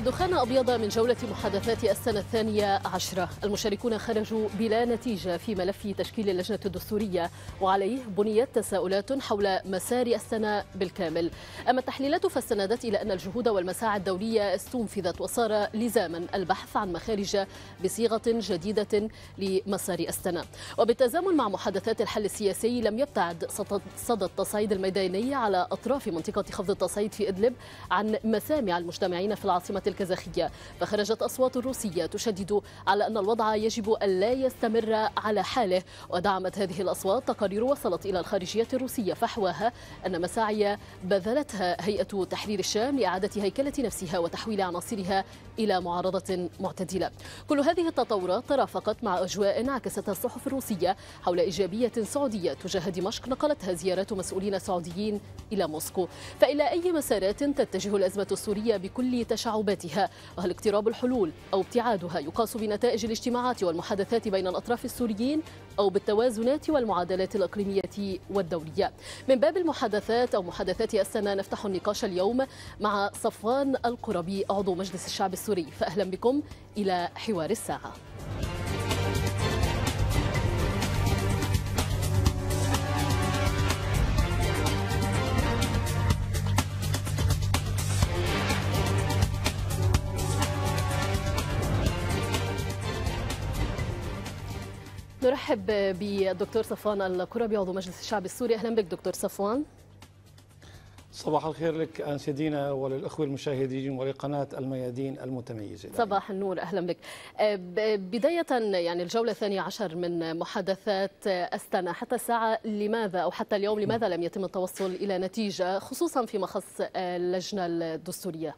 دخان أبيض من جولة محادثات السنة الثانية عشرة المشاركون خرجوا بلا نتيجة في ملف تشكيل اللجنة الدستورية وعليه بنيت تساؤلات حول مسار السنة بالكامل أما التحليلات فاستندت إلى أن الجهود والمساعي الدولية استنفذت وصار لزاما البحث عن مخارج بصيغة جديدة لمسار السنة وبالتزامن مع محادثات الحل السياسي لم يبتعد صدى التصعيد الميداني على أطراف منطقة خفض التصعيد في إدلب عن مسامع المجتمعين في العاصمة الكازاخية فخرجت أصوات روسية تشدد على أن الوضع يجب ألا يستمر على حاله ودعمت هذه الأصوات تقارير وصلت إلى الخارجية الروسية فحواها أن مساعي بذلتها هيئة تحرير الشام لإعادة هيكلة نفسها وتحويل عناصرها إلى معارضة معتدلة كل هذه التطورات ترافقت مع أجواء عكستها الصحف الروسية حول إيجابية سعودية تجاه دمشق نقلتها زيارات مسؤولين سعوديين إلى موسكو فإلى أي مسارات تتجه الأزمة السورية بكل تشعباتها وحدتها وهل اقتراب الحلول أو ابتعادها يقاس بنتائج الاجتماعات والمحادثات بين الأطراف السوريين أو بالتوازنات والمعادلات الإقليمية والدولية من باب المحادثات أو محادثات السنة نفتح النقاش اليوم مع صفوان القربي عضو مجلس الشعب السوري فأهلا بكم إلى حوار الساعة نرحب بالدكتور صفوان الكربي عضو مجلس الشعب السوري اهلا بك دكتور صفوان صباح الخير لك أنسيدينا وللاخوه المشاهدين ولقناه الميادين المتميزه صباح النور اهلا بك أه، بدايه يعني الجوله الثانيه عشر من محادثات استنا حتى الساعه لماذا او حتى اليوم لماذا لم يتم التوصل الى نتيجه خصوصا فيما خص اللجنه الدستوريه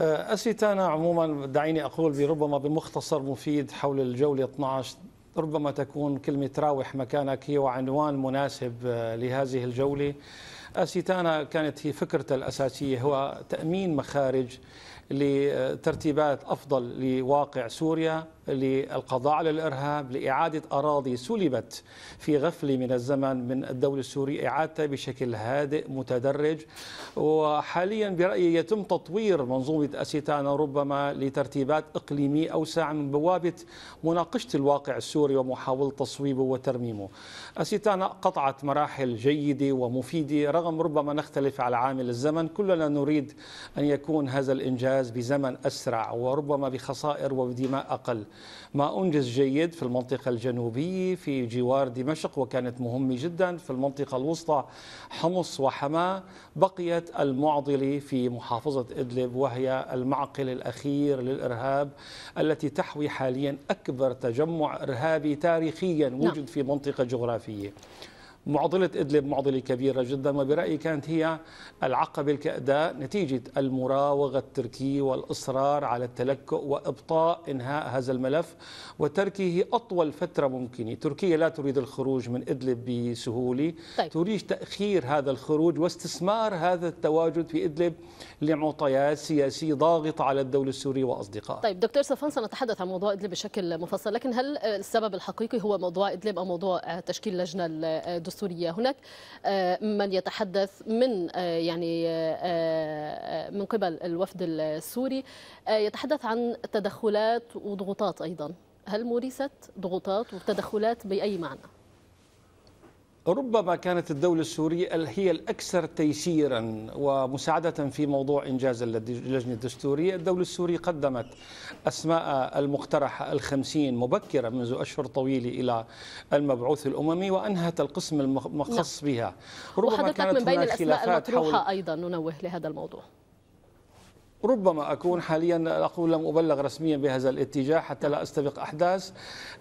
أسيتانا آه، عموما دعيني أقول بربما بمختصر مفيد حول الجولة 12 ربما تكون كلمة راوح مكانك هي وعنوان مناسب آه، لهذه الجولة أسيتانا كانت هي فكرة الأساسية هو تأمين مخارج لترتيبات أفضل لواقع سوريا للقضاء على الإرهاب لإعادة أراضي سلبت في غفل من الزمن من الدولة السورية إعادتها بشكل هادئ متدرج وحاليا برأيي يتم تطوير منظومة أسيتانا ربما لترتيبات إقليمية أوسع من بوابة مناقشة الواقع السوري ومحاولة تصويبه وترميمه أسيتانا قطعت مراحل جيدة ومفيدة رغم ربما نختلف على عامل الزمن كلنا نريد أن يكون هذا الإنجاز بزمن أسرع وربما بخسائر وبدماء أقل ما أنجز جيد في المنطقة الجنوبية في جوار دمشق وكانت مهمة جدا في المنطقة الوسطى حمص وحماة بقيت المعضلة في محافظة إدلب وهي المعقل الأخير للإرهاب التي تحوي حاليا أكبر تجمع إرهابي تاريخيا نعم. وجد في منطقة جغرافية معضلة إدلب معضلة كبيرة جدا وبرأيي كانت هي العقبة الكأداء نتيجة المراوغة التركية والإصرار على التلكؤ وإبطاء إنهاء هذا الملف وتركه أطول فترة ممكنة تركيا لا تريد الخروج من إدلب بسهولة طيب. تريد تأخير هذا الخروج واستثمار هذا التواجد في إدلب لمعطيات سياسية ضاغطة على الدولة السورية وأصدقائها طيب دكتور صفان سنتحدث عن موضوع إدلب بشكل مفصل لكن هل السبب الحقيقي هو موضوع إدلب أو موضوع تشكيل لجنة الدستورية السورية هناك آه، من يتحدث من آه، يعني آه، من قبل الوفد السوري يتحدث عن تدخلات وضغوطات أيضا هل مورست ضغوطات وتدخلات بأي معنى؟ ربما كانت الدولة السورية هي الأكثر تيسيرا ومساعدة في موضوع إنجاز اللجنة الدستورية الدولة السورية قدمت أسماء المقترحة الخمسين مبكرا منذ أشهر طويلة إلى المبعوث الأممي وأنهت القسم المخص بها ربما كانت من بين الأسماء المطروحة أيضا ننوه لهذا الموضوع ربما أكون حاليا أقول لم أبلغ رسميا بهذا الاتجاه حتى لا أستبق أحداث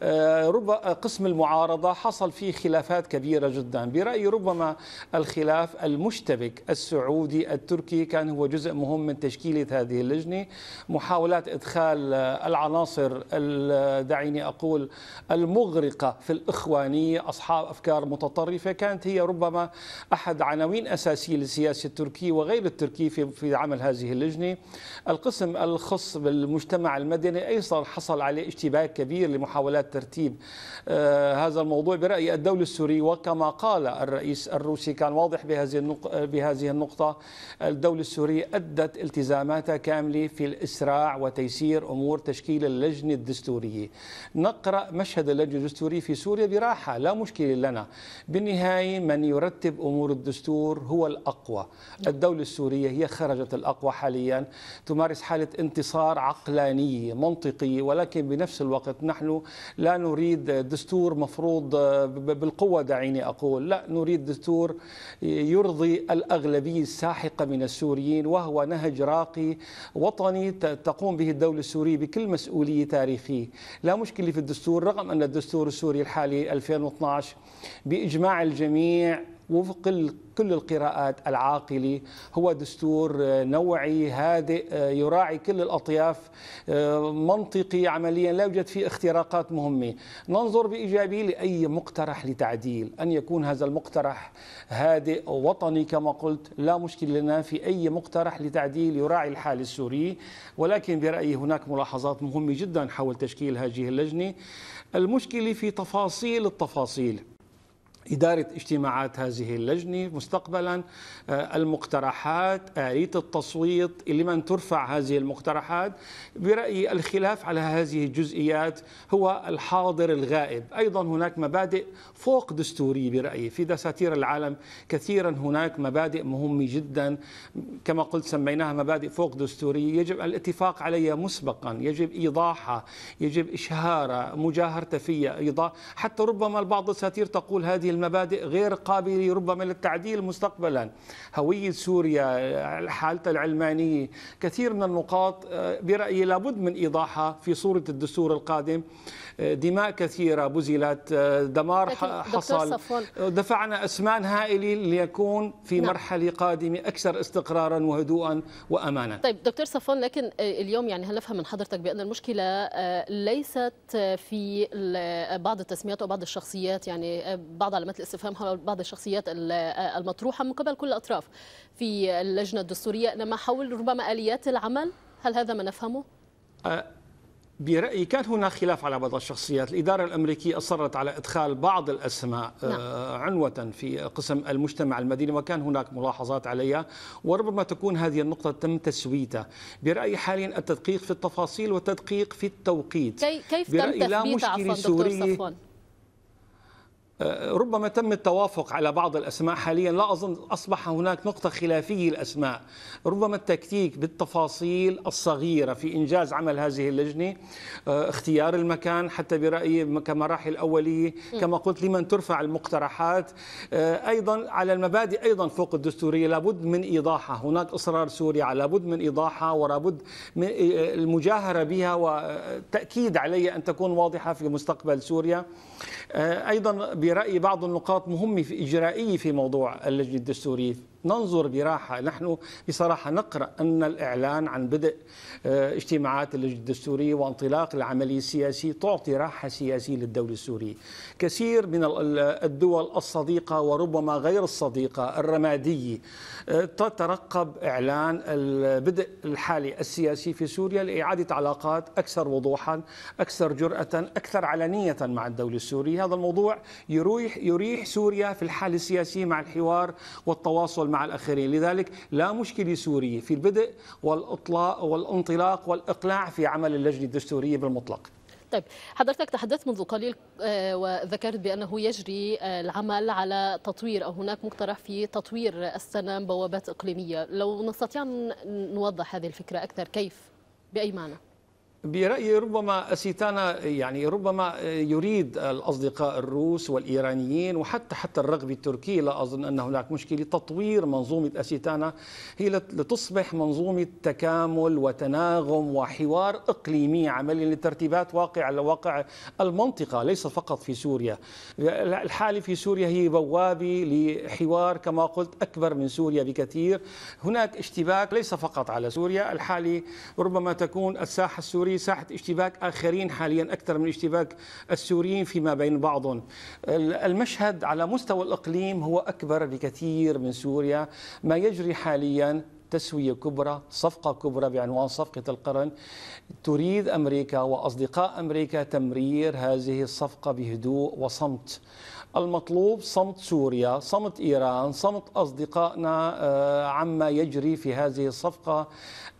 آه، ربما آه، قسم المعارضة حصل فيه خلافات كبيرة جدا برأيي ربما الخلاف المشتبك السعودي التركي كان هو جزء مهم من تشكيلة هذه اللجنة محاولات إدخال آه، العناصر دعيني أقول المغرقة في الإخوانية أصحاب أفكار متطرفة كانت هي ربما أحد عناوين أساسية للسياسة التركية وغير التركي في عمل هذه اللجنة القسم الخاص بالمجتمع المدني أيضا حصل عليه اشتباك كبير لمحاولات ترتيب آه، هذا الموضوع برأي الدولة السوري وكما قال الرئيس الروسي كان واضح بهذه بهذه النقطة الدولة السورية أدت التزاماتها كاملة في الإسراع وتيسير أمور تشكيل اللجنة الدستورية نقرأ مشهد اللجنة الدستورية في سوريا براحة لا مشكلة لنا بالنهاية من يرتب أمور الدستور هو الأقوى الدولة السورية هي خرجت الأقوى حاليا تمارس حالة انتصار عقلانية منطقية ولكن بنفس الوقت نحن لا نريد دستور مفروض بالقوة دعيني أقول لا نريد دستور يرضي الأغلبية الساحقة من السوريين وهو نهج راقي وطني تقوم به الدولة السورية بكل مسؤولية تاريخية لا مشكلة في الدستور رغم أن الدستور السوري الحالي 2012 بإجماع الجميع وفق كل القراءات العاقلي هو دستور آه، نوعي هادئ آه، يراعي كل الأطياف آه، منطقي عمليا لا يوجد فيه اختراقات مهمة ننظر بإيجابي لأي مقترح لتعديل أن يكون هذا المقترح هادئ وطني كما قلت لا مشكلة لنا في أي مقترح لتعديل يراعي الحال السوري ولكن برأيي هناك ملاحظات مهمة جدا حول تشكيل هذه اللجنة المشكلة في تفاصيل التفاصيل إدارة اجتماعات هذه اللجنة مستقبلا آه، المقترحات آلية التصويت لمن ترفع هذه المقترحات برأيي الخلاف على هذه الجزئيات هو الحاضر الغائب أيضا هناك مبادئ فوق دستورية برأيي في دساتير العالم كثيرا هناك مبادئ مهمة جدا كما قلت سميناها مبادئ فوق دستورية يجب الاتفاق عليها مسبقا يجب إيضاحها يجب إشهارها مجاهرة فيها حتى ربما البعض الدساتير تقول هذه المبادئ غير قابلة ربما للتعديل مستقبلا هوية سوريا حالتها العلمانية كثير من النقاط آه، برأيي لابد من إيضاحها في صورة الدستور القادم آه، دماء كثيرة بذلت آه، دمار حصل دفعنا أسمان هائلة ليكون في نعم. مرحلة قادمة أكثر استقرارا وهدوءا وأمانا طيب دكتور صفوان لكن اليوم يعني هل نفهم من حضرتك بأن المشكلة ليست في بعض التسميات او بعض الشخصيات يعني بعض علامات الاستفهام حول بعض الشخصيات المطروحة من قبل كل الأطراف في اللجنة الدستورية إنما حول ربما آليات العمل هل هذا ما نفهمه؟ أه، برأيي كان هناك خلاف على بعض الشخصيات الإدارة الأمريكية أصرت على إدخال بعض الأسماء أه، نعم. عنوة في قسم المجتمع المدني وكان هناك ملاحظات عليها وربما تكون هذه النقطة تم تسويتها برأيي حاليا التدقيق في التفاصيل والتدقيق في التوقيت كيف تم تثبيت عفوا دكتور صفوان؟ ربما تم التوافق على بعض الاسماء حاليا لا اظن اصبح هناك نقطه خلافيه الاسماء ربما التكتيك بالتفاصيل الصغيره في انجاز عمل هذه اللجنه آه، اختيار المكان حتى برايي كمراحل اوليه كما قلت لمن ترفع المقترحات آه، ايضا على المبادئ ايضا فوق الدستوريه لابد من ايضاحها هناك اصرار سوريا لابد من ايضاحها ولابد من آه، المجاهره بها وتاكيد علي ان تكون واضحه في مستقبل سوريا ايضا برايي بعض النقاط مهمه في اجرائيه في موضوع اللجنه الدستوريه ننظر براحة نحن بصراحة نقرأ أن الإعلان عن بدء آه، اجتماعات اللجنة الدستورية وانطلاق العملية السياسية تعطي راحة سياسية للدولة السورية كثير من الدول الصديقة وربما غير الصديقة الرمادية آه، تترقب إعلان بدء الحالة السياسي في سوريا لإعادة علاقات أكثر وضوحا أكثر جرأة أكثر علنية مع الدولة السورية هذا الموضوع يريح, يريح سوريا في الحالة السياسية مع الحوار والتواصل مع الآخرين لذلك لا مشكلة سورية في البدء والإطلاق والانطلاق والإقلاع في عمل اللجنة الدستورية بالمطلق طيب حضرتك تحدثت منذ قليل آه، وذكرت بأنه يجري آه، العمل على تطوير أو هناك مقترح في تطوير السلام بوابات إقليمية لو نستطيع أن نوضح هذه الفكرة أكثر كيف بأي معنى؟ برأيي ربما أسيتانا يعني ربما يريد الأصدقاء الروس والإيرانيين وحتى حتى الرغبة التركية لا أظن أن هناك مشكلة تطوير منظومة أسيتانا هي لتصبح منظومة تكامل وتناغم وحوار إقليمي عملي لترتيبات واقع على واقع المنطقة ليس فقط في سوريا الحالة في سوريا هي بوابة لحوار كما قلت أكبر من سوريا بكثير هناك اشتباك ليس فقط على سوريا الحالة ربما تكون الساحة السورية السوري ساحة اشتباك آخرين حاليا أكثر من اشتباك السوريين فيما بين بعضهم المشهد على مستوى الإقليم هو أكبر بكثير من سوريا ما يجري حاليا تسوية كبرى صفقة كبرى بعنوان صفقة القرن تريد أمريكا وأصدقاء أمريكا تمرير هذه الصفقة بهدوء وصمت المطلوب صمت سوريا صمت إيران صمت أصدقائنا آه، عما يجري في هذه الصفقة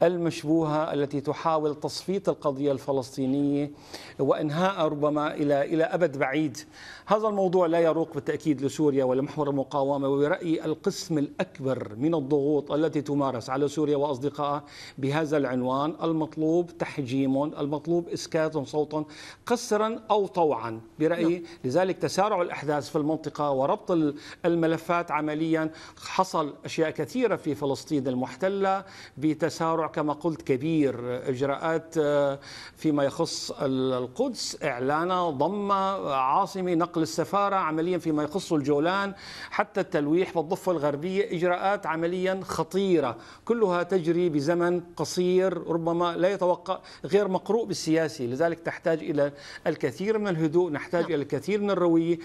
المشبوهة التي تحاول تصفية القضية الفلسطينية وإنهاء ربما إلى إلى أبد بعيد هذا الموضوع لا يروق بالتأكيد لسوريا ولمحور المقاومة وبرأيي القسم الأكبر من الضغوط التي تمارس على سوريا وأصدقائها بهذا العنوان المطلوب تحجيمهم المطلوب إسكاتهم صوتهم قسرا أو طوعا برأيي نعم. لذلك تسارع الأحداث الجهاز في المنطقة وربط الملفات عمليا حصل أشياء كثيرة في فلسطين المحتلة بتسارع كما قلت كبير إجراءات آه، فيما يخص القدس إعلانها ضم عاصمة نقل السفارة عمليا فيما يخص الجولان حتى التلويح بالضفة الغربية إجراءات عمليا خطيرة كلها تجري بزمن قصير ربما لا يتوقع غير مقروء بالسياسي لذلك تحتاج إلى الكثير من الهدوء نحتاج نعم. إلى الكثير من الروية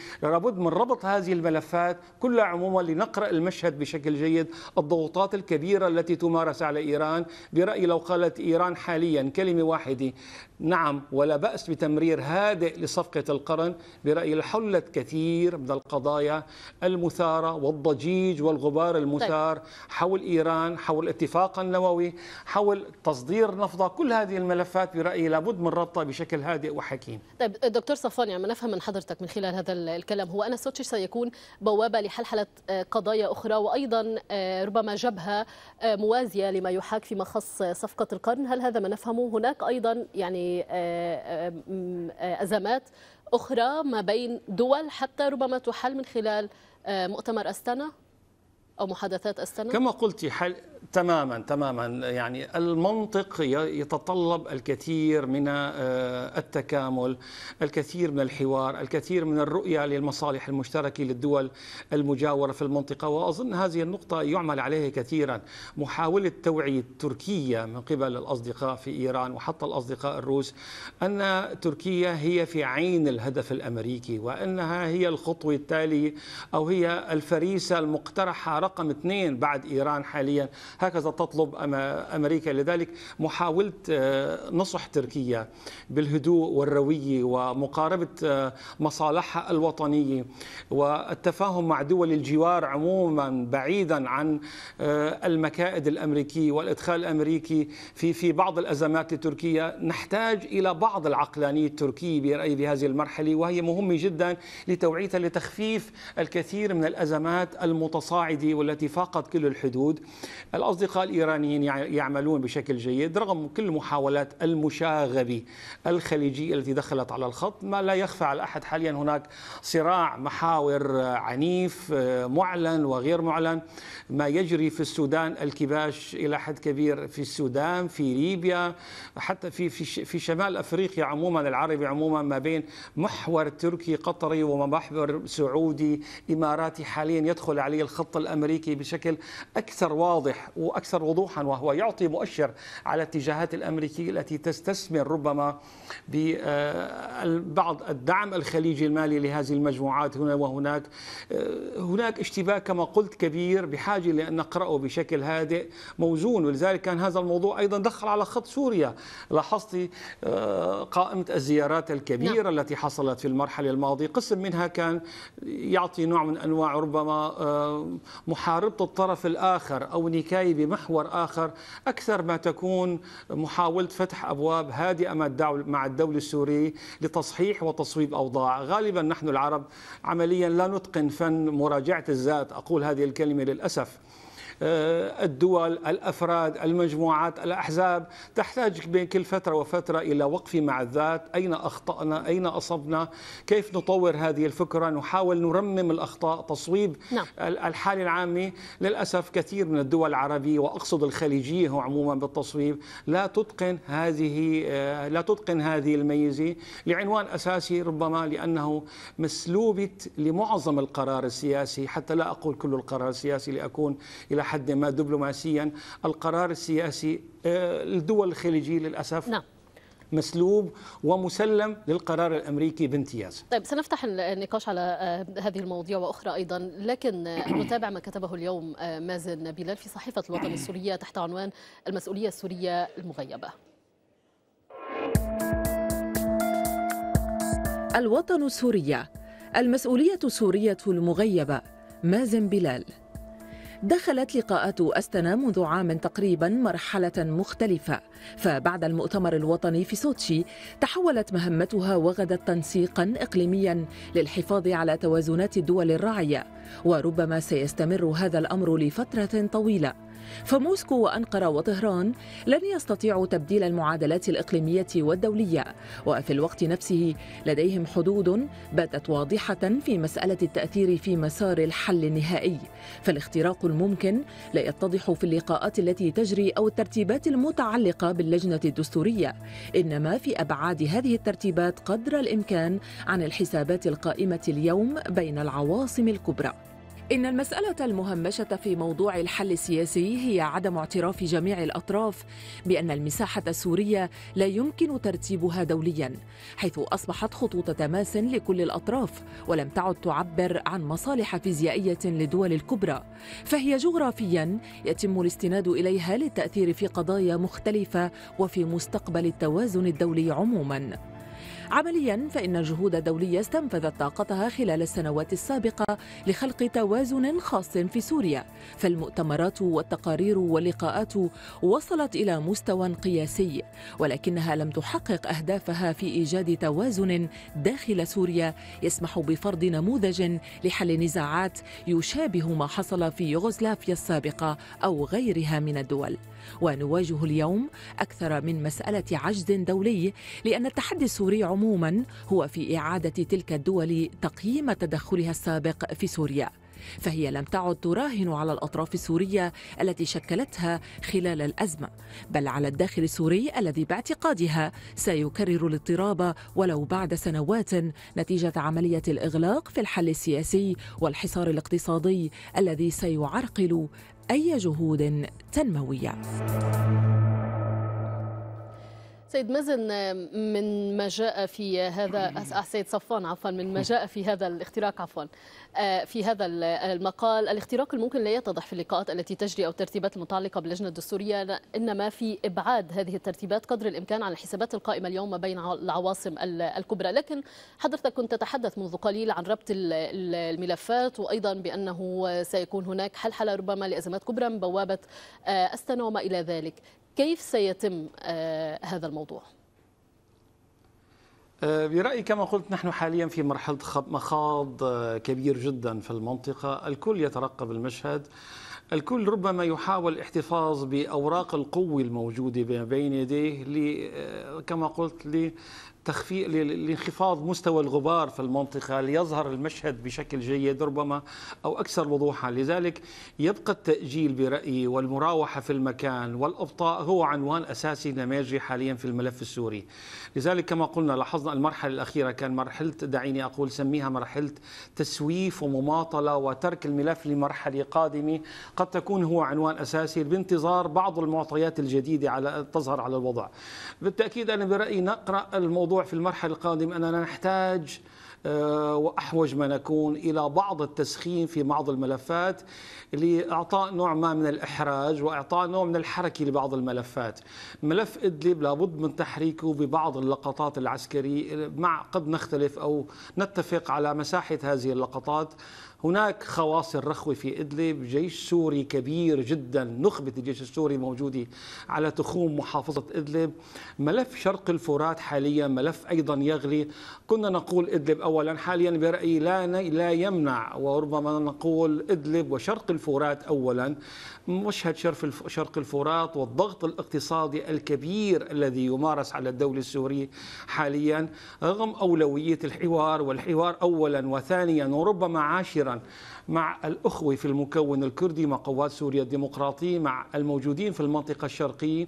لابد من ربط هذه الملفات كلها عموما لنقرأ المشهد بشكل جيد الضغوطات الكبيرة التي تمارس على إيران برأيي لو قالت إيران حاليا كلمة واحدة نعم ولا بأس بتمرير هادئ لصفقة القرن برأيي لحلت كثير من القضايا المثارة والضجيج والغبار المثار طيب. حول إيران حول الاتفاق النووي حول تصدير نفضة كل هذه الملفات برأيي لابد من ربطها بشكل هادئ وحكيم طيب دكتور صفوان يعني نفهم من حضرتك من خلال هذا الكلام هو هو أن سوتشي سيكون بوابة لحلحلة آه، قضايا أخرى وأيضا آه، ربما جبهة آه، موازية لما يحاك فيما خص صفقة القرن هل هذا ما نفهمه هناك أيضا يعني أزمات أخرى ما بين دول حتى ربما تحل من خلال مؤتمر أستنا أو محادثات أستنا كما قلت حل تماما تماما يعني المنطق يتطلب الكثير من آه، التكامل الكثير من الحوار الكثير من الرؤية للمصالح المشتركة للدول المجاورة في المنطقة وأظن هذه النقطة يعمل عليها كثيرا محاولة توعية تركيا من قبل الأصدقاء في إيران وحتى الأصدقاء الروس أن تركيا هي في عين الهدف الأمريكي وأنها هي الخطوة التالية أو هي الفريسة المقترحة رقم اثنين بعد إيران حاليا هكذا تطلب أمريكا لذلك محاولة آه، نصح تركيا بالهدوء والروية ومقاربة آه، مصالحها الوطنية والتفاهم مع دول الجوار عموما بعيدا عن آه، المكائد الأمريكية والإدخال الأمريكي في في بعض الأزمات لتركيا نحتاج إلى بعض العقلانية التركية برأيي بهذه المرحلة وهي مهمة جدا لتوعيتها لتخفيف الكثير من الأزمات المتصاعدة والتي فاقت كل الحدود الأصدقاء الإيرانيين يعملون بشكل جيد رغم كل محاولات المشاغبة الخليجية التي دخلت على الخط ما لا يخفى على أحد حاليا هناك صراع محاور عنيف آه، معلن وغير معلن ما يجري في السودان الكباش إلى حد كبير في السودان في ليبيا حتى في في في شمال أفريقيا عموما العربي عموما ما بين محور تركي قطري ومحور سعودي إماراتي حاليا يدخل عليه الخط الأمريكي بشكل أكثر واضح وأكثر وضوحا وهو يعطي مؤشر على اتجاهات الأمريكية التي تستثمر ربما ببعض الدعم الخليجي المالي لهذه المجموعات هنا وهناك هناك اشتباك كما قلت كبير بحاجة لأن نقرأه بشكل هادئ موزون ولذلك كان هذا الموضوع أيضا دخل على خط سوريا لاحظت آه، قائمة الزيارات الكبيرة نعم. التي حصلت في المرحلة الماضية قسم منها كان يعطي نوع من أنواع ربما آه، محاربة الطرف الآخر أو نكاح الحكاية بمحور آخر أكثر ما تكون محاولة فتح أبواب هادئة مع الدولة السورية لتصحيح وتصويب أوضاع غالبا نحن العرب عمليا لا نتقن فن مراجعة الذات أقول هذه الكلمة للأسف آه، الدول الافراد المجموعات الاحزاب تحتاج بين كل فتره وفتره الى وقفه مع الذات اين اخطانا اين اصبنا كيف نطور هذه الفكره نحاول نرمم الاخطاء تصويب نعم. الحاله العامه للاسف كثير من الدول العربيه واقصد الخليجيه عموما بالتصويب لا تتقن هذه آه، لا تتقن هذه الميزه لعنوان اساسي ربما لانه مسلوبه لمعظم القرار السياسي حتى لا اقول كل القرار السياسي لاكون الى حد ما دبلوماسيا القرار السياسي آه، الدول الخليجيه للاسف نعم. مسلوب ومسلم للقرار الامريكي بامتياز. طيب سنفتح النقاش على آه، هذه المواضيع واخرى ايضا، لكن نتابع آه، ما كتبه اليوم مازن بلال في صحيفه الوطن السوريه تحت عنوان المسؤوليه السوريه المغيبه. الوطن السوريه المسؤوليه السوريه المغيبه مازن بلال دخلت لقاءات أستنا منذ عام تقريبا مرحلة مختلفة فبعد المؤتمر الوطني في سوتشي تحولت مهمتها وغدت تنسيقا إقليميا للحفاظ على توازنات الدول الراعية وربما سيستمر هذا الأمر لفترة طويلة فموسكو وأنقرة وطهران لن يستطيعوا تبديل المعادلات الإقليمية والدولية وفي الوقت نفسه لديهم حدود باتت واضحة في مسألة التأثير في مسار الحل النهائي فالاختراق الممكن لا يتضح في اللقاءات التي تجري أو الترتيبات المتعلقة باللجنة الدستورية إنما في أبعاد هذه الترتيبات قدر الإمكان عن الحسابات القائمة اليوم بين العواصم الكبرى إن المسألة المهمشة في موضوع الحل السياسي هي عدم اعتراف جميع الأطراف بأن المساحة السورية لا يمكن ترتيبها دوليا حيث أصبحت خطوط تماس لكل الأطراف ولم تعد تعبر عن مصالح فيزيائية للدول الكبرى فهي جغرافيا يتم الاستناد إليها للتأثير في قضايا مختلفة وفي مستقبل التوازن الدولي عموماً عمليا فإن جهود دولية استنفذت طاقتها خلال السنوات السابقة لخلق توازن خاص في سوريا فالمؤتمرات والتقارير واللقاءات وصلت إلى مستوى قياسي ولكنها لم تحقق أهدافها في إيجاد توازن داخل سوريا يسمح بفرض نموذج لحل نزاعات يشابه ما حصل في يوغوسلافيا السابقة أو غيرها من الدول ونواجه اليوم أكثر من مسألة عجز دولي لأن التحدي السوري عموما هو في إعادة تلك الدول تقييم تدخلها السابق في سوريا فهي لم تعد تراهن على الأطراف السورية التي شكلتها خلال الأزمة بل على الداخل السوري الذي باعتقادها سيكرر الاضطراب ولو بعد سنوات نتيجة عملية الإغلاق في الحل السياسي والحصار الاقتصادي الذي سيعرقل أي جهود تنموية سيد مازن من ما جاء في هذا آه، سيد صفان عفوا من ما جاء في هذا الاختراق عفوا آه، في هذا المقال الاختراق الممكن لا يتضح في اللقاءات التي تجري او الترتيبات المتعلقه باللجنه الدستوريه انما في ابعاد هذه الترتيبات قدر الامكان عن الحسابات القائمه اليوم ما بين العواصم الكبرى لكن حضرتك كنت تتحدث منذ قليل عن ربط الملفات وايضا بانه سيكون هناك حلحله ربما لازمات كبرى من بوابه آه، استنا وما الى ذلك كيف سيتم آه، هذا الموضوع؟ آه، برأيي كما قلت نحن حاليا في مرحلة مخاض آه، كبير جدا في المنطقة الكل يترقب المشهد الكل ربما يحاول الاحتفاظ بأوراق القوة الموجودة بين يديه كما قلت تخفيف لانخفاض مستوى الغبار في المنطقة ليظهر المشهد بشكل جيد ربما أو أكثر وضوحا لذلك يبقى التأجيل برأيي والمراوحة في المكان والإبطاء هو عنوان أساسي لما يجري حاليا في الملف السوري لذلك كما قلنا لاحظنا المرحلة الأخيرة كان مرحلة دعيني أقول سميها مرحلة تسويف ومماطلة وترك الملف لمرحلة قادمة قد تكون هو عنوان أساسي بانتظار بعض المعطيات الجديدة على تظهر على الوضع بالتأكيد أنا برأيي نقرأ الموضوع الموضوع في المرحلة القادمة أننا نحتاج آه، وأحوج ما نكون إلى بعض التسخين في بعض الملفات لإعطاء نوع ما من الإحراج وإعطاء نوع من الحركة لبعض الملفات ملف إدلب لابد من تحريكه ببعض اللقطات العسكرية مع قد نختلف أو نتفق على مساحة هذه اللقطات هناك خواص الرخوة في إدلب جيش سوري كبير جدا نخبة الجيش السوري موجودة على تخوم محافظة إدلب ملف شرق الفرات حاليا ملف أيضا يغلي كنا نقول إدلب أولا حاليا برأيي لا, لا يمنع وربما نقول إدلب وشرق الفرات أولا مشهد شرق الفرات والضغط الاقتصادي الكبير الذي يمارس على الدولة السورية حاليا رغم أولوية الحوار والحوار أولا وثانيا وربما عاشرا كثيرا مع الأخوة في المكون الكردي مع قوات سوريا الديمقراطية مع الموجودين في المنطقة الشرقية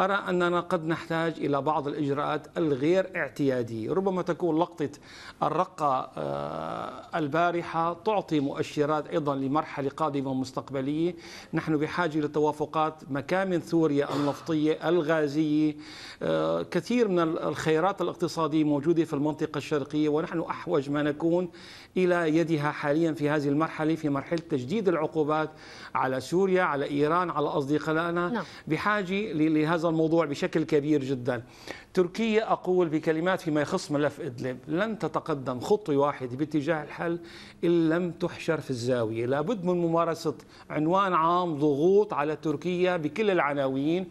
أرى أننا قد نحتاج إلى بعض الإجراءات الغير اعتيادية ربما تكون لقطة الرقة آه، البارحة تعطي مؤشرات أيضا لمرحلة قادمة مستقبلية نحن بحاجة لتوافقات مكامن سوريا النفطية الغازية آه، كثير من الخيرات الاقتصادية موجودة في المنطقة الشرقية ونحن أحوج ما نكون إلى يدها حاليا في هذه المرحلة في مرحلة تجديد العقوبات على سوريا على إيران على أصدقائنا نعم. بحاجة لهذا الموضوع بشكل كبير جدا تركيا أقول بكلمات فيما يخص ملف إدلب لن تتقدم خطوة واحدة باتجاه الحل إن لم تحشر في الزاوية لابد من ممارسة عنوان عام ضغوط على تركيا بكل العناوين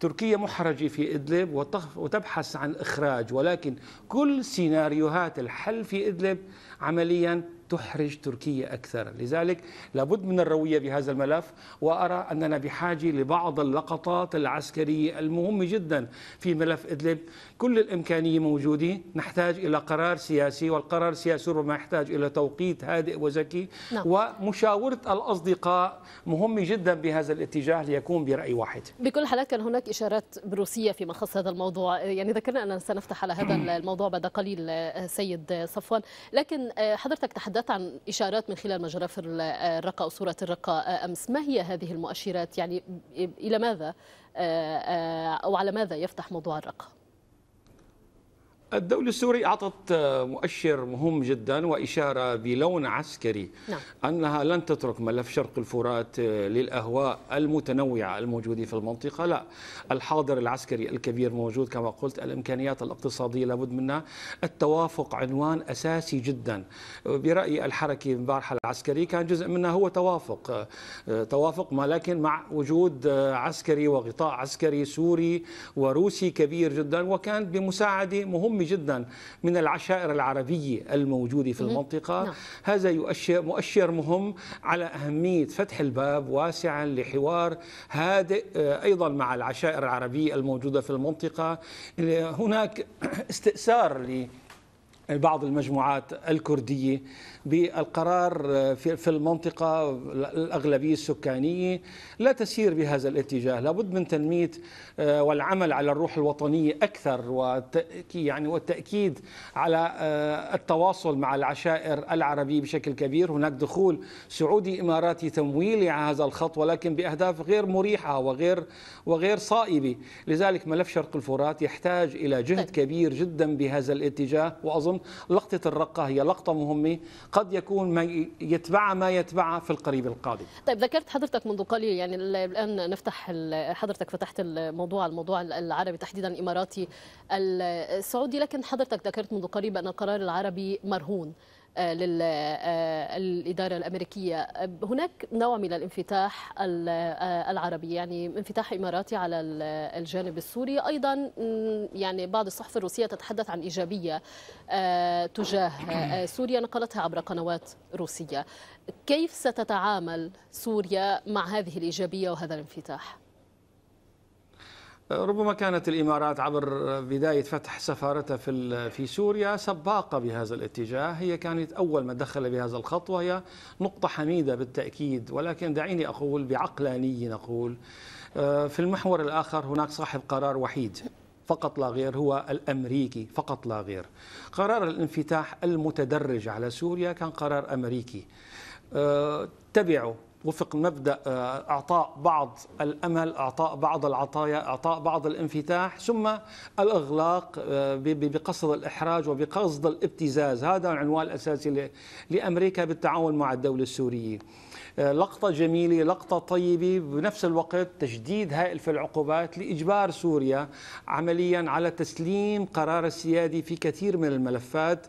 تركيا محرجة في إدلب وتبحث عن إخراج ولكن كل سيناريوهات الحل في إدلب عمليا تحرج تركيا أكثر لذلك لابد من الروية بهذا الملف وأرى أننا بحاجة لبعض اللقطات العسكرية المهمة جدا في ملف إدلب كل الإمكانية موجودة نحتاج إلى قرار سياسي والقرار السياسي ربما يحتاج إلى توقيت هادئ وذكي نعم. ومشاورة الأصدقاء مهمة جدا بهذا الاتجاه ليكون برأي واحد بكل حالات كان هناك إشارات بروسية فيما خص هذا الموضوع يعني ذكرنا أننا سنفتح على هذا نعم. الموضوع بعد قليل سيد صفوان لكن آه، حضرتك تحدثت عن إشارات من خلال مجرف الرقة آه، أو صورة الرقة آه، أمس ما هي هذه المؤشرات يعني إلى ماذا أو على ماذا يفتح موضوع الرقة الدولة السورية أعطت آه، مؤشر مهم جدا وإشارة بلون عسكري نعم. أنها لن تترك ملف شرق الفرات آه، للأهواء المتنوعة الموجودة في المنطقة لا الحاضر العسكري الكبير موجود كما قلت الإمكانيات الاقتصادية لابد منها التوافق عنوان أساسي جدا برأيي الحركة البارحة العسكري كان جزء منها هو توافق آه، توافق ما لكن مع وجود عسكري وغطاء عسكري سوري وروسي كبير جدا وكان بمساعدة مهمة مهمة جدا من العشائر العربية الموجودة في المنطقة نعم. هذا يؤشر مؤشر مهم على أهمية فتح الباب واسعا لحوار هادئ آه، أيضا مع العشائر العربية الموجودة في المنطقة هناك استئثار ل بعض المجموعات الكردية بالقرار آه، في المنطقة الأغلبية السكانية لا تسير بهذا الاتجاه لابد من تنمية آه، والعمل على الروح الوطنية أكثر يعني والتأكيد على آه، التواصل مع العشائر العربية بشكل كبير هناك دخول سعودي إماراتي تمويلي على هذا الخط ولكن بأهداف غير مريحة وغير وغير صائبة لذلك ملف شرق الفرات يحتاج إلى جهد طيب. كبير جدا بهذا الاتجاه وأظن لقطة الرقة هي لقطة مهمة قد يكون ما يتبع ما يتبع في القريب القادم طيب ذكرت حضرتك منذ قليل يعني الان نفتح حضرتك فتحت الموضوع الموضوع العربي تحديدا الاماراتي السعودي لكن حضرتك ذكرت منذ قريب ان القرار العربي مرهون آه، للإدارة آه، الأمريكية هناك نوع من الانفتاح آه، العربي يعني انفتاح إماراتي على الجانب السوري أيضا يعني بعض الصحف الروسية تتحدث عن إيجابية تجاه سوريا نقلتها عبر قنوات روسية كيف ستتعامل سوريا مع هذه الإيجابية وهذا الانفتاح؟ ربما كانت الامارات عبر بدايه فتح سفارتها في في سوريا سباقه بهذا الاتجاه، هي كانت اول من دخل بهذا الخط وهي نقطه حميده بالتاكيد، ولكن دعيني اقول بعقلانيه نقول آه، في المحور الاخر هناك صاحب قرار وحيد فقط لا غير هو الامريكي فقط لا غير. قرار الانفتاح المتدرج على سوريا كان قرار امريكي. آه، تبعه وفق مبدا آه، اعطاء بعض الامل اعطاء بعض العطايا اعطاء بعض الانفتاح ثم الاغلاق آه، بقصد الاحراج وبقصد الابتزاز هذا العنوان الاساسي لامريكا بالتعاون مع الدوله السوريه آه، لقطه جميله لقطه طيبه بنفس الوقت تشديد هائل في العقوبات لاجبار سوريا عمليا على تسليم قرار السيادي في كثير من الملفات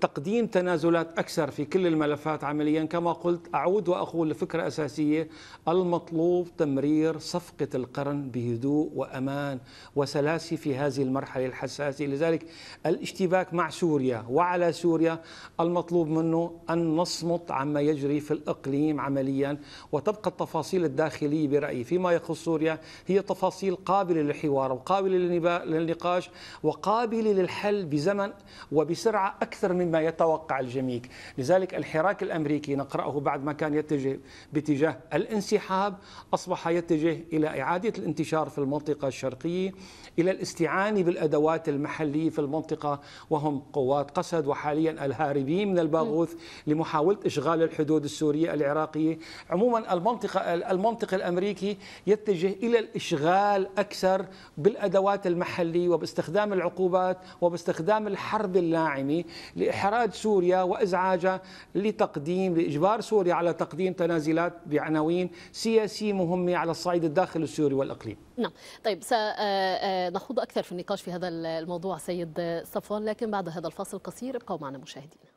تقديم تنازلات اكثر في كل الملفات عمليا كما قلت اعود واقول أقول فكرة أساسية المطلوب تمرير صفقة القرن بهدوء وأمان وسلاسة في هذه المرحلة الحساسة لذلك الاشتباك مع سوريا وعلى سوريا المطلوب منه أن نصمت عما يجري في الإقليم عمليا وتبقى التفاصيل الداخلية برأيي فيما يخص سوريا هي تفاصيل قابلة للحوار وقابلة للنقاش وقابلة للحل بزمن وبسرعة أكثر مما يتوقع الجميع لذلك الحراك الأمريكي نقرأه بعد ما كان يتجه يتجه باتجاه الانسحاب أصبح يتجه إلى إعادة الانتشار في المنطقة الشرقية إلى الاستعانة بالأدوات المحلية في المنطقة وهم قوات قسد وحاليا الهاربين من الباغوث لمحاولة إشغال الحدود السورية العراقية عموما المنطقة المنطق الأمريكي يتجه إلى الإشغال أكثر بالأدوات المحلية وباستخدام العقوبات وباستخدام الحرب اللاعمة لإحراج سوريا وإزعاجها لتقديم لإجبار سوريا على تقديم 20 تنازلات بعناوين سياسية مهمة على الصعيد الداخلي السوري والإقليم نعم طيب سنخوض آه، آه، أكثر في النقاش في هذا الموضوع سيد صفوان لكن بعد هذا الفاصل القصير ابقوا معنا مشاهدينا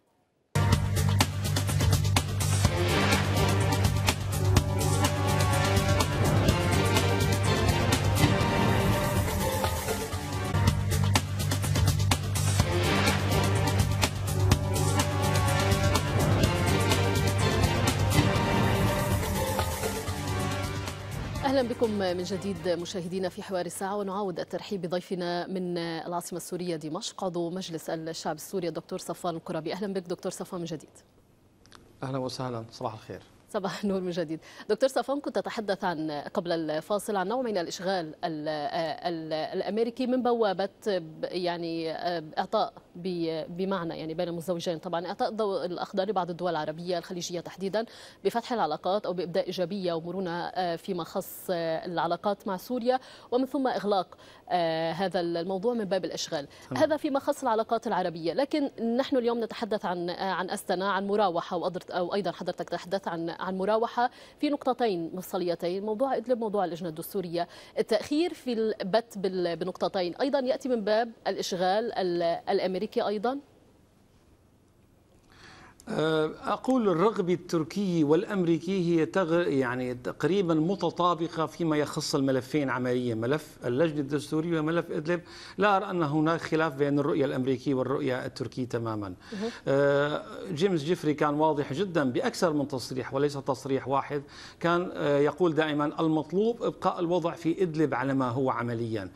بكم من جديد مشاهدينا في حوار الساعة ونعاود الترحيب بضيفنا من العاصمة السورية دمشق عضو مجلس الشعب السوري الدكتور صفوان القرابي أهلا بك دكتور صفوان من جديد أهلا وسهلا صباح الخير صباح النور من جديد دكتور صفوان كنت تتحدث عن قبل الفاصل عن نوع من الإشغال الأمريكي من بوابة يعني آه، إعطاء بمعنى يعني بين الزوجين طبعا اعطاء الضوء الاخضر لبعض الدول العربيه الخليجيه تحديدا بفتح العلاقات او بابداء ايجابيه ومرونه آه، فيما خص العلاقات مع سوريا ومن ثم اغلاق آه، هذا الموضوع من باب الاشغال طبعا. هذا فيما خص العلاقات العربيه لكن نحن اليوم نتحدث عن آه، عن استنا عن مراوحه او ايضا حضرتك تحدث عن عن مراوحه في نقطتين مفصليتين موضوع ادلب موضوع اللجنه الدستوريه التاخير في البت بنقطتين ايضا ياتي من باب الاشغال الامريكي بك أيضا؟ آه، أقول الرغبة التركية والأمريكية هي تغ... يعني تقريبا متطابقة فيما يخص الملفين عمليا ملف اللجنة الدستورية وملف إدلب لا أرى أن هناك خلاف بين الرؤية الأمريكية والرؤية التركية تماما آه، جيمس جيفري كان واضح جدا بأكثر من تصريح وليس تصريح واحد كان آه، يقول دائما المطلوب إبقاء الوضع في إدلب على ما هو عمليا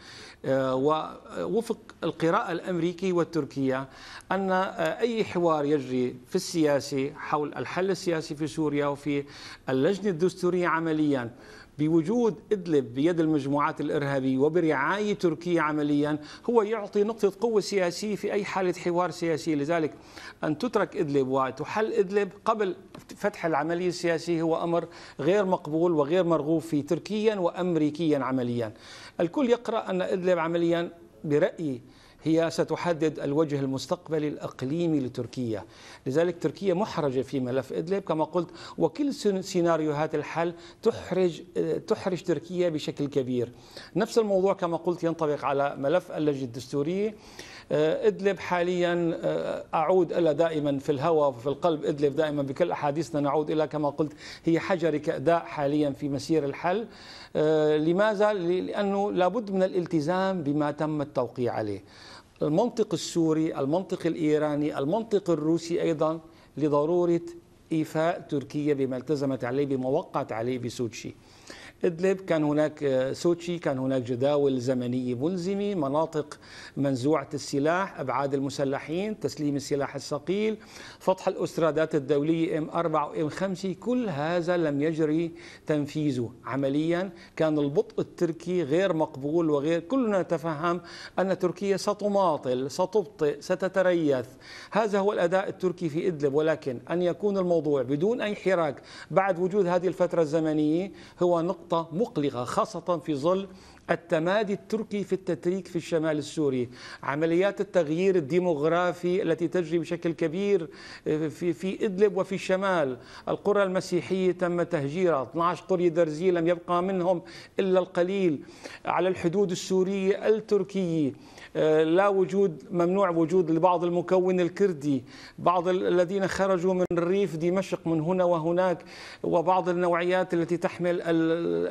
ووفق القراءة الأمريكية والتركية أن أي حوار يجري في السياسة السياسي حول الحل السياسي في سوريا وفي اللجنة الدستورية عمليا بوجود إدلب بيد المجموعات الإرهابية وبرعاية تركيا عمليا هو يعطي نقطة قوة سياسية في أي حالة حوار سياسي لذلك أن تترك إدلب وتحل إدلب قبل فتح العملية السياسية هو أمر غير مقبول وغير مرغوب فيه تركيا وأمريكيا عمليا الكل يقرأ أن إدلب عمليا برأيي هي ستحدد الوجه المستقبلي الإقليمي لتركيا لذلك تركيا محرجة في ملف إدلب كما قلت وكل سيناريوهات الحل تحرج تحرج تركيا بشكل كبير نفس الموضوع كما قلت ينطبق على ملف اللجنة الدستورية آه، إدلب حاليا آه، أعود إلى دائما في الهوى وفي القلب إدلب دائما بكل أحاديثنا نعود إلى كما قلت هي حجر كأداء حاليا في مسير الحل آه، لماذا؟ لأنه لابد من الالتزام بما تم التوقيع عليه المنطق السوري المنطق الإيراني المنطق الروسي أيضا لضرورة إيفاء تركيا بما التزمت عليه بما وقعت عليه بسوتشي إدلب كان هناك آه، سوتشي كان هناك جداول زمنية ملزمة مناطق منزوعة السلاح أبعاد المسلحين تسليم السلاح الثقيل فتح الأسترادات الدولية ام 4 وام 5 كل هذا لم يجري تنفيذه عمليا كان البطء التركي غير مقبول وغير كلنا نتفهم أن تركيا ستماطل ستبطئ ستتريث هذا هو الأداء التركي في إدلب ولكن أن يكون الموضوع بدون أي حراك بعد وجود هذه الفترة الزمنية هو نقطة خطة مقلقة خاصة في ظل التمادي التركي في التتريك في الشمال السوري عمليات التغيير الديموغرافي التي تجري بشكل كبير آه، في في إدلب وفي الشمال القرى المسيحية تم تهجيرها 12 قرية درزية لم يبقى منهم إلا القليل على الحدود السورية التركية آه، لا وجود ممنوع وجود لبعض المكون الكردي بعض الذين خرجوا من الريف دمشق من هنا وهناك وبعض النوعيات التي تحمل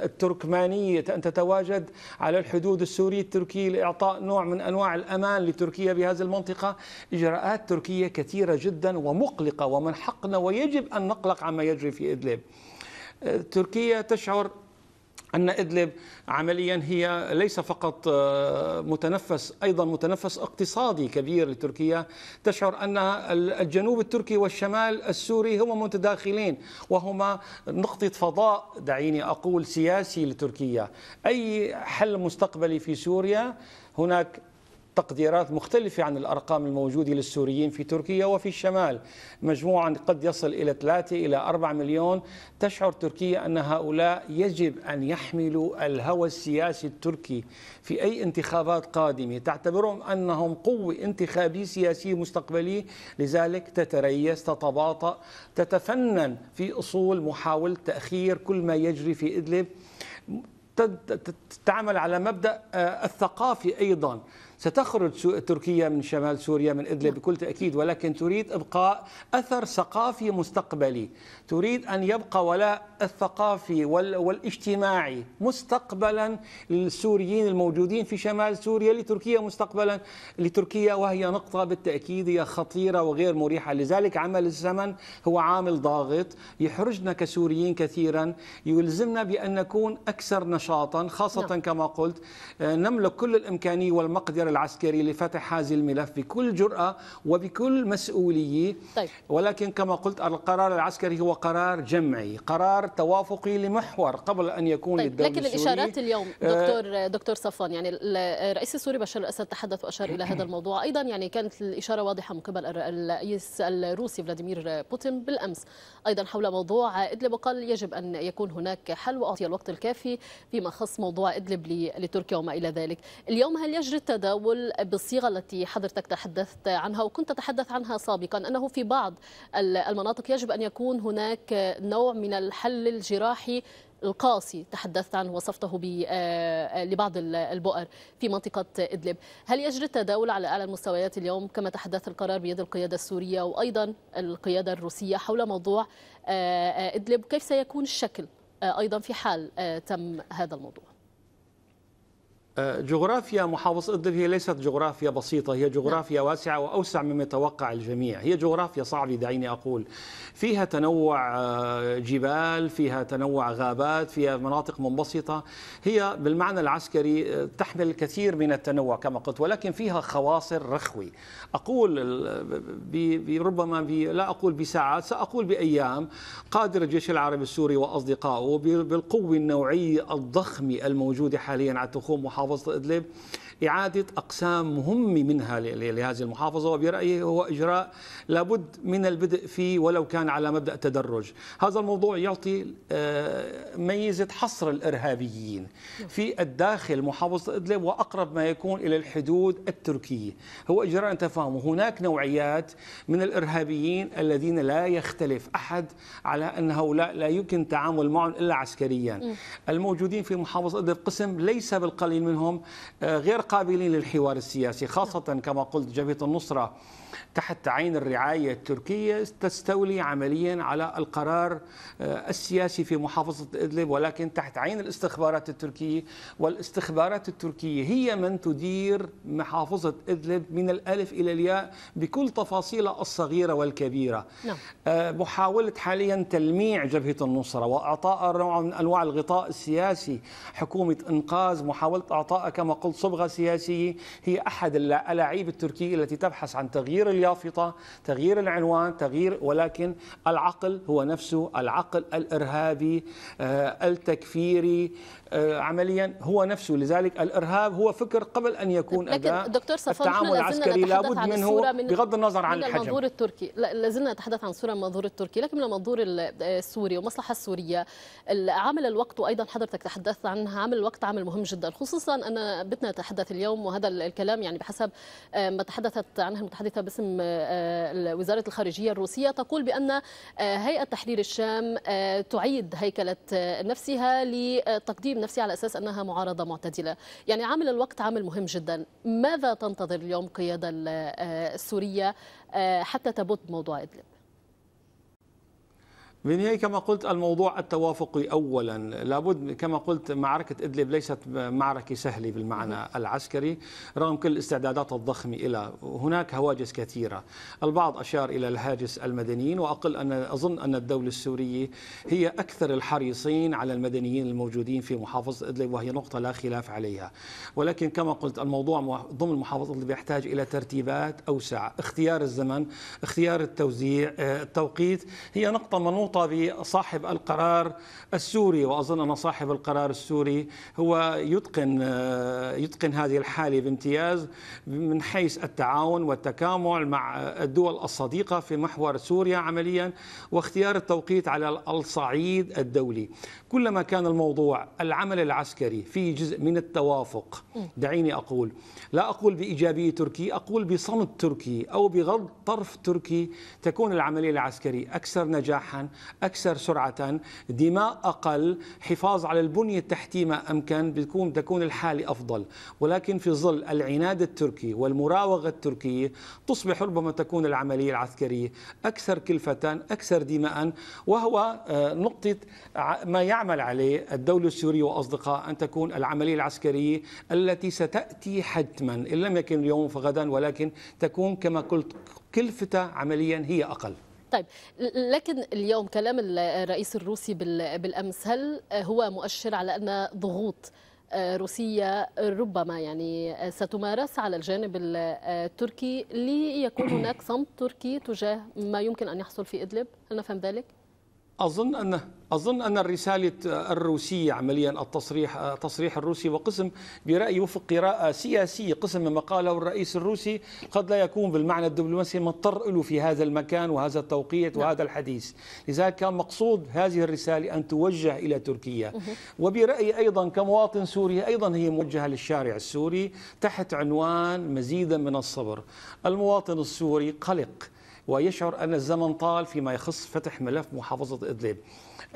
التركمانية أن تتواجد على الحدود السورية التركية لإعطاء نوع من أنواع الأمان لتركيا بهذه المنطقة إجراءات تركية كثيرة جدا ومقلقة ومن حقنا ويجب أن نقلق عما يجري في إدلب آه، تركيا تشعر أن إدلب عمليا هي ليس فقط آه، متنفس أيضا متنفس اقتصادي كبير لتركيا تشعر أن الجنوب التركي والشمال السوري هما متداخلين وهما نقطة فضاء دعيني أقول سياسي لتركيا أي حل مستقبلي في سوريا هناك تقديرات مختلفة عن الأرقام الموجودة للسوريين في تركيا وفي الشمال مجموعا قد يصل إلى 3 إلى 4 مليون تشعر تركيا أن هؤلاء يجب أن يحملوا الهوى السياسي التركي في أي انتخابات قادمة تعتبرهم أنهم قوة انتخابية سياسية مستقبلية لذلك تتريث تتباطأ تتفنن في أصول محاولة تأخير كل ما يجري في إدلب تعمل على مبدا آه، الثقافي ايضا ستخرج تركيا من شمال سوريا من إدلب بكل تأكيد ولكن تريد إبقاء أثر ثقافي مستقبلي تريد أن يبقى ولاء الثقافي والاجتماعي مستقبلا للسوريين الموجودين في شمال سوريا لتركيا مستقبلا لتركيا وهي نقطة بالتأكيد هي خطيرة وغير مريحة لذلك عمل الزمن هو عامل ضاغط يحرجنا كسوريين كثيرا يلزمنا بأن نكون أكثر نشاطا خاصة نعم. كما قلت آه، نملك كل الإمكانية والمقدرة العسكري لفتح هذا الملف بكل جرأة وبكل مسؤولية طيب. ولكن كما قلت القرار العسكري هو قرار جمعي قرار توافقي لمحور قبل أن يكون طيب. للدولة لكن السوري. الإشارات اليوم آه، دكتور دكتور صفوان يعني الرئيس السوري بشار الأسد تحدث وأشار إلى هذا الموضوع أيضا يعني كانت الإشارة واضحة من قبل الرئيس الروسي فلاديمير بوتين بالأمس أيضا حول موضوع إدلب وقال يجب أن يكون هناك حل وأعطي الوقت الكافي فيما خص موضوع إدلب لتركيا وما إلى ذلك اليوم هل يجري التداول التطاول بالصيغه التي حضرتك تحدثت عنها وكنت تتحدث عنها سابقا انه في بعض المناطق يجب ان يكون هناك نوع من الحل الجراحي القاسي تحدثت عنه وصفته آه، لبعض البؤر في منطقة إدلب هل يجري التداول على أعلى المستويات اليوم كما تحدث القرار بيد القيادة السورية وأيضا القيادة الروسية حول موضوع آه، آه، إدلب كيف سيكون الشكل أيضا في حال تم هذا الموضوع جغرافيا محافظة إدلب هي ليست جغرافيا بسيطة هي جغرافيا نعم. واسعة وأوسع مما يتوقع الجميع هي جغرافيا صعبة دعيني أقول فيها تنوع آه، جبال فيها تنوع غابات فيها مناطق منبسطة هي بالمعنى العسكري آه، تحمل الكثير من التنوع كما قلت ولكن فيها خواصر رخوي أقول ربما لا أقول بساعات سأقول بأيام قادر الجيش العربي السوري وأصدقائه بالقوة النوعية الضخمة الموجودة حاليا على تخوم محافظة محافظه ادلب إعادة أقسام مهمة منها لهذه المحافظة وبرأيي هو إجراء لابد من البدء فيه ولو كان على مبدأ التدرج هذا الموضوع يعطي آه، ميزة حصر الإرهابيين في الداخل محافظة إدلب وأقرب ما يكون إلى الحدود التركية هو إجراء تفاهم هناك نوعيات من الإرهابيين الذين لا يختلف أحد على أن هؤلاء لا يمكن التعامل معهم إلا عسكريا الموجودين في محافظة إدلب قسم ليس بالقليل منهم آه، غير قابلين للحوار السياسي خاصة كما قلت جبهة النصرة تحت عين الرعاية التركية تستولي عمليا على القرار آه، السياسي في محافظة إدلب ولكن تحت عين الاستخبارات التركية والاستخبارات التركية هي من تدير محافظة إدلب من الألف إلى الياء بكل تفاصيلها الصغيرة والكبيرة نعم. آه، محاولة حاليا تلميع جبهة النصرة وإعطاء نوع من أنواع الغطاء السياسي حكومة إنقاذ محاولة إعطاء كما قلت صبغة السياسية هي أحد الألاعيب التركية التي تبحث عن تغيير اليافطة تغيير العنوان تغيير ولكن العقل هو نفسه العقل الإرهابي آه، التكفيري آه، عمليا هو نفسه لذلك الارهاب هو فكر قبل ان يكون لكن اداء دكتور صفان التعامل العسكري لابد منه من بغض النظر عن الحجم من المنظور التركي لا لازلنا نتحدث عن صوره المنظور التركي لكن من المنظور آه، السوري والمصلحه السوريه عامل الوقت وايضا حضرتك تحدثت عنها عامل الوقت عامل مهم جدا خصوصا ان بدنا نتحدث اليوم وهذا الكلام يعني بحسب آه، ما تحدثت عنه المتحدثه باسم وزاره الخارجيه الروسيه تقول بان هيئه تحرير الشام تعيد هيكله نفسها لتقديم النفسي على اساس انها معارضه معتدله يعني عامل الوقت عامل مهم جدا ماذا تنتظر اليوم قياده آه، السوريه آه، حتى تبط موضوع ادلب بالنهاية كما قلت الموضوع التوافقي أولا لابد كما قلت معركة إدلب ليست معركة سهلة بالمعنى العسكري رغم كل الاستعدادات الضخمة إلى هناك هواجس كثيرة البعض أشار إلى الهاجس المدنيين وأقل أن أظن أن الدولة السورية هي أكثر الحريصين على المدنيين الموجودين في محافظة إدلب وهي نقطة لا خلاف عليها ولكن كما قلت الموضوع ضمن محافظة إدلب يحتاج إلى ترتيبات أوسع اختيار الزمن اختيار التوزيع آه، التوقيت هي نقطة منوطة مرتبطة بصاحب القرار السوري وأظن أن صاحب القرار السوري هو يتقن آه، يتقن هذه الحالة بامتياز من حيث التعاون والتكامل مع الدول الصديقة في محور سوريا عمليا واختيار التوقيت على الصعيد الدولي كلما كان الموضوع العمل العسكري في جزء من التوافق دعيني أقول لا أقول بإيجابية تركي أقول بصمت تركي أو بغض طرف تركي تكون العملية العسكرية أكثر نجاحا أكثر سرعة دماء أقل حفاظ على البنية التحتية ما أمكن بتكون تكون الحالة أفضل ولكن في ظل العناد التركي والمراوغة التركية تصبح ربما تكون العملية العسكرية أكثر كلفة أكثر دماء وهو آه، نقطة ما يعمل عليه الدولة السورية وأصدقاء أن تكون العملية العسكرية التي ستأتي حتما إن لم يكن اليوم فغدا ولكن تكون كما قلت كلفتها عمليا هي أقل طيب لكن اليوم كلام الرئيس الروسي بالامس هل هو مؤشر على ان ضغوط آه، روسية ربما يعني آه، ستمارس على الجانب آه، التركي ليكون هناك صمت تركي تجاه ما يمكن أن يحصل في إدلب هل نفهم ذلك؟ اظن ان اظن ان الرساله الروسيه عمليا التصريح التصريح الروسي وقسم برايي وفق قراءه سياسيه قسم ما قاله الرئيس الروسي قد لا يكون بالمعنى الدبلوماسي مضطر له في هذا المكان وهذا التوقيت نعم. وهذا الحديث لذلك كان مقصود هذه الرساله ان توجه الى تركيا وبرايي ايضا كمواطن سوري ايضا هي موجهه للشارع السوري تحت عنوان مزيدا من الصبر المواطن السوري قلق ويشعر أن الزمن طال فيما يخص فتح ملف محافظة إدلب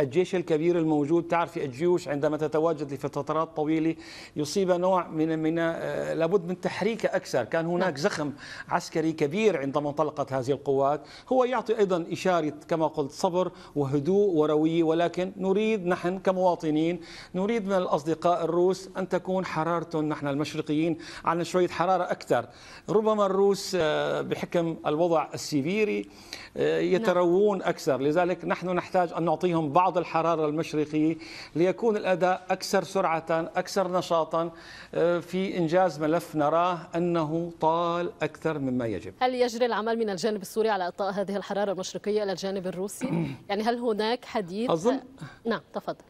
الجيش الكبير الموجود تعرف الجيوش عندما تتواجد لفترات طويله يصيب نوع من من آه، لابد من تحريك اكثر كان هناك نعم. زخم عسكري كبير عندما انطلقت هذه القوات هو يعطي ايضا اشاره كما قلت صبر وهدوء ورويه ولكن نريد نحن كمواطنين نريد من الاصدقاء الروس ان تكون حرارتهم نحن المشرقيين عن شويه حراره اكثر ربما الروس آه، بحكم الوضع السيبيري آه، نعم. يتروون اكثر لذلك نحن نحتاج ان نعطيهم بعض الحرارة المشرقية ليكون الأداء أكثر سرعة أكثر نشاطا آه، في إنجاز ملف نراه أنه طال أكثر مما يجب هل يجري العمل من الجانب السوري على إطاء هذه الحرارة المشرقية إلى الجانب الروسي؟ يعني هل هناك حديث؟ أظن نعم تفضل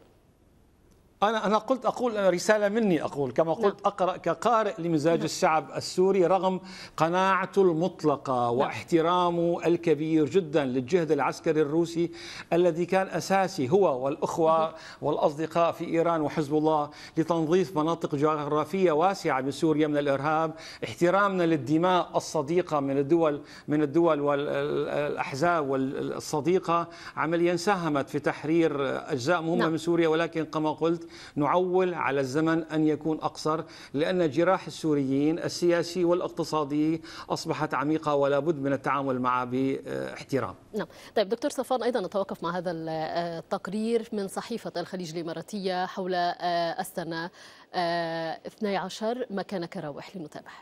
أنا أنا قلت أقول أنا رسالة مني أقول كما نعم. قلت نعم. أقرأ كقارئ لمزاج نعم. الشعب السوري رغم قناعته المطلقة نعم. واحترامه الكبير جدا للجهد العسكري الروسي الذي كان أساسي هو والأخوة نعم. والأصدقاء في إيران وحزب الله لتنظيف مناطق جغرافية واسعة بسوريا من الإرهاب احترامنا للدماء الصديقة من الدول من الدول والأحزاب والصديقة عمليا ساهمت في تحرير أجزاء مهمة نعم. من سوريا ولكن كما قلت نعول على الزمن أن يكون أقصر لأن جراح السوريين السياسي والاقتصادي أصبحت عميقة ولا بد من التعامل معها باحترام نعم طيب دكتور صفان أيضا نتوقف مع هذا التقرير من صحيفة الخليج الإماراتية حول السنة 12 مكانك راوح للمتابعة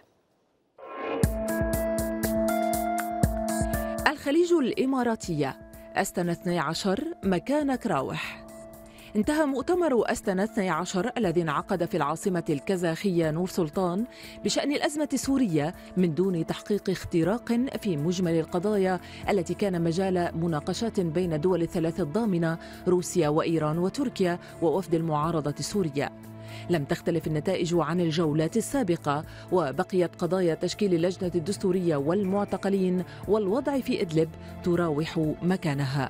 الخليج الإماراتية أستنى 12 مكانك راوح انتهى مؤتمر أستنا 12 الذي انعقد في العاصمة الكازاخية نور سلطان بشأن الأزمة السورية من دون تحقيق اختراق في مجمل القضايا التي كان مجال مناقشات بين دول الثلاث الضامنة روسيا وإيران وتركيا ووفد المعارضة السورية لم تختلف النتائج عن الجولات السابقة وبقيت قضايا تشكيل اللجنة الدستورية والمعتقلين والوضع في إدلب تراوح مكانها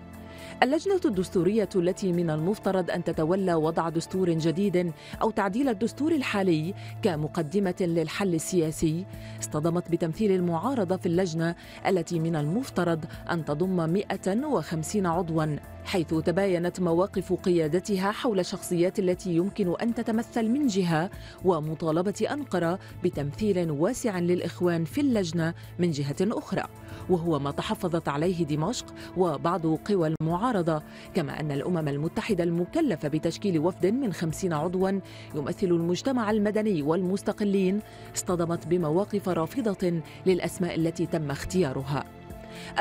اللجنة الدستورية التي من المفترض أن تتولى وضع دستور جديد أو تعديل الدستور الحالي كمقدمة للحل السياسي اصطدمت بتمثيل المعارضة في اللجنة التي من المفترض أن تضم 150 عضواً حيث تباينت مواقف قيادتها حول الشخصيات التي يمكن أن تتمثل من جهة ومطالبة أنقرة بتمثيل واسع للإخوان في اللجنة من جهة أخرى وهو ما تحفظت عليه دمشق وبعض قوى المعارضة كما أن الأمم المتحدة المكلفة بتشكيل وفد من خمسين عضوا يمثل المجتمع المدني والمستقلين اصطدمت بمواقف رافضة للأسماء التي تم اختيارها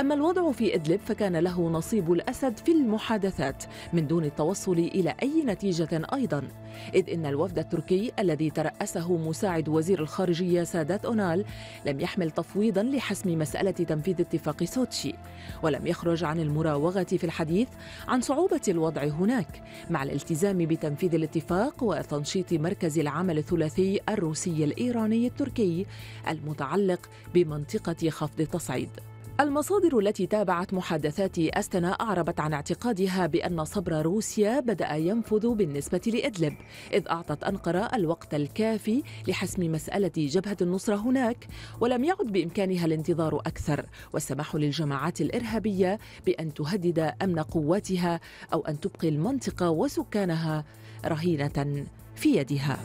أما الوضع في إدلب فكان له نصيب الأسد في المحادثات من دون التوصل إلى أي نتيجة أيضا إذ إن الوفد التركي الذي ترأسه مساعد وزير الخارجية سادات أونال لم يحمل تفويضا لحسم مسألة تنفيذ اتفاق سوتشي ولم يخرج عن المراوغة في الحديث عن صعوبة الوضع هناك مع الالتزام بتنفيذ الاتفاق وتنشيط مركز العمل الثلاثي الروسي الإيراني التركي المتعلق بمنطقة خفض التصعيد المصادر التي تابعت محادثات أستنا أعربت عن اعتقادها بأن صبر روسيا بدأ ينفذ بالنسبة لإدلب إذ أعطت أنقرة الوقت الكافي لحسم مسألة جبهة النصرة هناك ولم يعد بإمكانها الانتظار أكثر والسماح للجماعات الإرهابية بأن تهدد أمن قواتها أو أن تبقي المنطقة وسكانها رهينة في يدها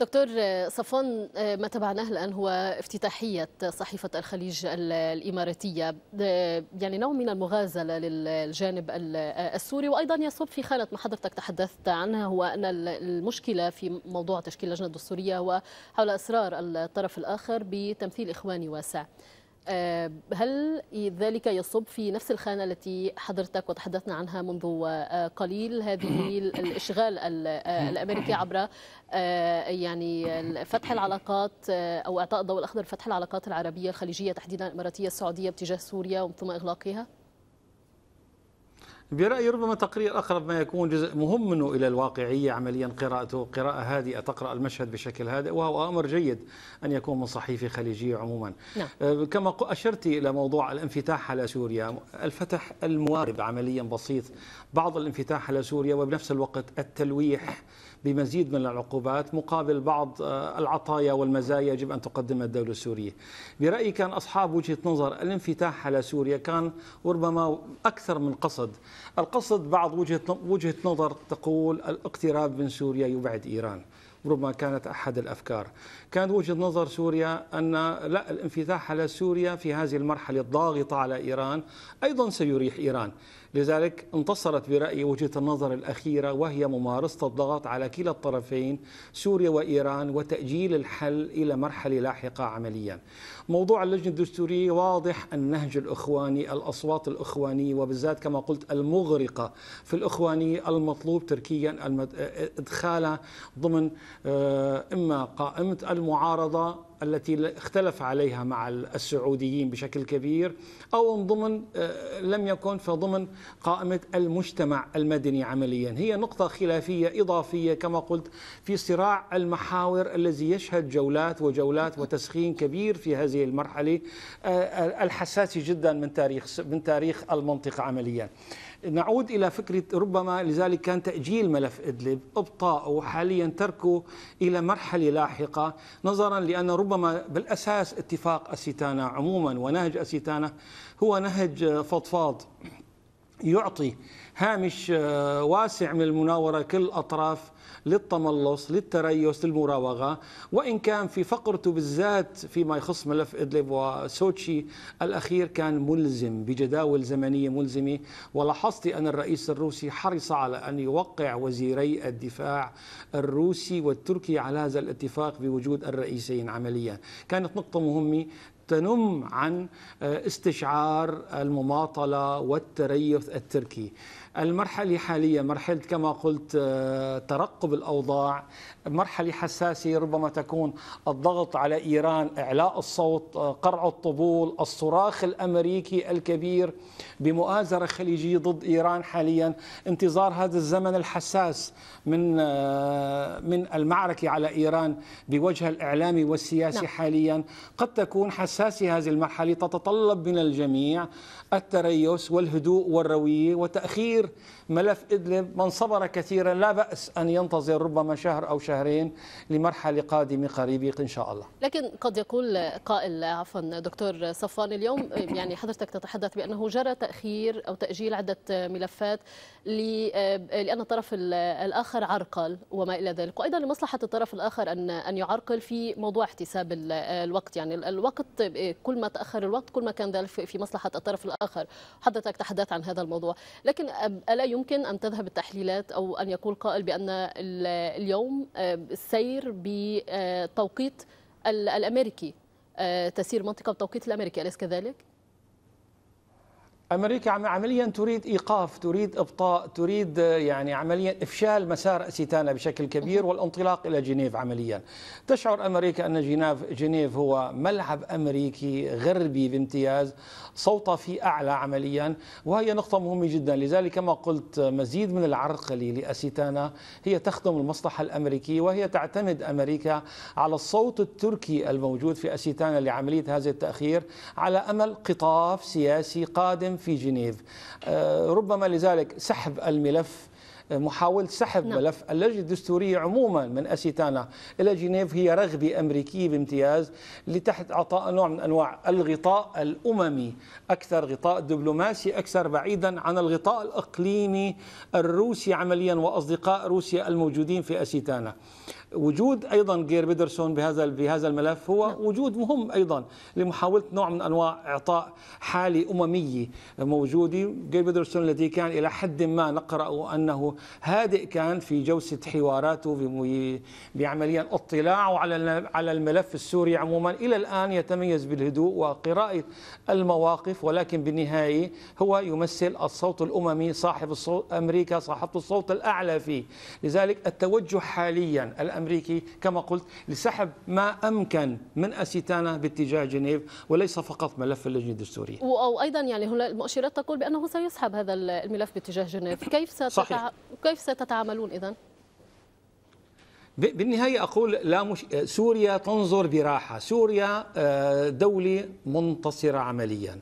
دكتور صفوان آه، ما تابعناه الان هو افتتاحيه صحيفه الخليج الاماراتيه آه، يعني نوع من المغازله للجانب آه، السوري وايضا يصب في خانه ما حضرتك تحدثت عنها هو ان المشكله في موضوع تشكيل اللجنه الدستوريه وحول اسرار الطرف الاخر بتمثيل اخواني واسع آه، هل ذلك يصب في نفس الخانة التي حضرتك وتحدثنا عنها منذ آه، قليل هذه الإشغال آه، الأمريكي عبر يعني فتح العلاقات أو إعطاء الضوء الأخضر فتح العلاقات العربية الخليجية تحديدا الإماراتية السعودية باتجاه سوريا ومن ثم إغلاقها؟ برأيي ربما تقرير أقرب ما يكون جزء مهم منه إلى الواقعية عمليا قراءته قراءة هادئة تقرأ المشهد بشكل هادئ وهو أمر جيد أن يكون من صحيفة خليجية عموما نعم. آه، كما أشرت إلى موضوع الانفتاح على سوريا الفتح الموارب عمليا بسيط بعض الانفتاح على سوريا وبنفس الوقت التلويح بمزيد من العقوبات مقابل بعض آه، العطايا والمزايا يجب أن تقدمها الدولة السورية برأيي كان أصحاب وجهة نظر الانفتاح على سوريا كان ربما أكثر من قصد القصد بعض وجهة, وجهة نظر تقول الاقتراب من سوريا يبعد إيران ربما كانت أحد الأفكار كان وجهه نظر سوريا ان لا الانفتاح على سوريا في هذه المرحله الضاغطه على ايران ايضا سيريح ايران، لذلك انتصرت برايي وجهه النظر الاخيره وهي ممارسه الضغط على كلا الطرفين سوريا وايران وتاجيل الحل الى مرحله لاحقه عمليا. موضوع اللجنه الدستوريه واضح النهج الاخواني، الاصوات الاخوانيه وبالذات كما قلت المغرقه في الاخوانيه المطلوب تركيا ادخالها ضمن آه، اما قائمه المعارضة التي اختلف عليها مع السعوديين بشكل كبير أو ضمن آه، لم يكن في ضمن قائمة المجتمع المدني عمليا هي نقطة خلافية إضافية كما قلت في صراع المحاور الذي يشهد جولات وجولات وتسخين كبير في هذه المرحلة آه، آه، الحساسة جدا من تاريخ من تاريخ المنطقة عمليا نعود إلى فكرة ربما لذلك كان تأجيل ملف إدلب إبطاؤه حاليا تركه إلى مرحلة لاحقة نظرا لأن ربما بالأساس اتفاق أسيتانا عموما ونهج أسيتانا هو نهج فضفاض يعطي هامش آه، واسع من المناورة كل الأطراف للتملص للتريث للمراوغة وإن كان في فقرته بالذات فيما يخص ملف إدلب وسوتشي الأخير كان ملزم بجداول زمنية ملزمة ولاحظت أن الرئيس الروسي حرص على أن يوقع وزيري الدفاع الروسي والتركي على هذا الاتفاق بوجود الرئيسين عمليا كانت نقطة مهمة تنم عن آه، استشعار المماطلة والتريث التركي المرحلة حاليا مرحلة كما قلت آه، ترقب الأوضاع مرحلة حساسة ربما تكون الضغط على إيران إعلاء الصوت آه، قرع الطبول الصراخ الأمريكي الكبير بمؤازرة خليجية ضد إيران حاليا انتظار هذا الزمن الحساس من من المعركة على إيران بوجه الإعلامي والسياسي نعم. حاليا قد تكون حساسة حساسه هذه المرحلة تتطلب من الجميع التريس والهدوء والروية وتأخير ملف إدلب من صبر كثيرا لا بأس أن ينتظر ربما شهر أو شهرين لمرحلة قادمة قريبة إن شاء الله لكن قد يقول قائل عفوا دكتور صفوان اليوم يعني حضرتك تتحدث بأنه جرى تأخير أو تأجيل عدة ملفات لأن الطرف الآخر عرقل وما إلى ذلك وأيضا لمصلحة الطرف الآخر أن أن يعرقل في موضوع احتساب الوقت يعني الوقت طيب، إيه، كل ما تأخر الوقت كل ما كان ذلك في مصلحة الطرف الآخر حضرتك تحدثت عن هذا الموضوع لكن ألا يمكن أن تذهب التحليلات أو أن يقول قائل بأن اليوم السير آه، بتوقيت الأمريكي آه، تسير منطقة بتوقيت الأمريكي أليس كذلك؟ امريكا عمليا تريد ايقاف تريد ابطاء تريد آه، يعني عمليا افشال مسار سيتانا بشكل كبير والانطلاق الى جنيف عمليا تشعر امريكا ان جنيف جنيف هو ملعب امريكي غربي بامتياز صوته في اعلى عمليا وهي نقطه مهمه جدا لذلك كما قلت مزيد من العرقله لاسيتانا هي تخدم المصلحه الامريكيه وهي تعتمد امريكا على الصوت التركي الموجود في اسيتانا لعمليه هذا التاخير على امل قطاف سياسي قادم في جنيف آه، ربما لذلك سحب الملف آه، محاولة سحب نعم. ملف اللجنة الدستورية عموما من أسيتانا إلى جنيف هي رغبة أمريكية بامتياز لتحت أعطاء نوع من أنواع الغطاء الأممي أكثر غطاء دبلوماسي أكثر بعيدا عن الغطاء الإقليمي الروسي عمليا وأصدقاء روسيا الموجودين في أسيتانا وجود ايضا جير بيدرسون بهذا بهذا الملف هو نعم. وجود مهم ايضا لمحاوله نوع من انواع اعطاء حاله امميه موجوده جير بيدرسون الذي كان الى حد ما نقرا انه هادئ كان في جوسه حواراته بعمليا اطلاعه على على الملف السوري عموما الى الان يتميز بالهدوء وقراءه المواقف ولكن بالنهايه هو يمثل الصوت الاممي صاحب الصوت امريكا صاحب الصوت الاعلى فيه لذلك التوجه حاليا الآن الامريكي كما قلت لسحب ما أمكن من أسيتانا باتجاه جنيف وليس فقط ملف اللجنة الدستورية أو أيضا يعني هنا المؤشرات تقول بأنه سيسحب هذا الملف باتجاه جنيف كيف ستتع... كيف ستتعاملون إذا؟ بالنهاية أقول لا مش سوريا تنظر براحة سوريا آه، دولة منتصرة عمليا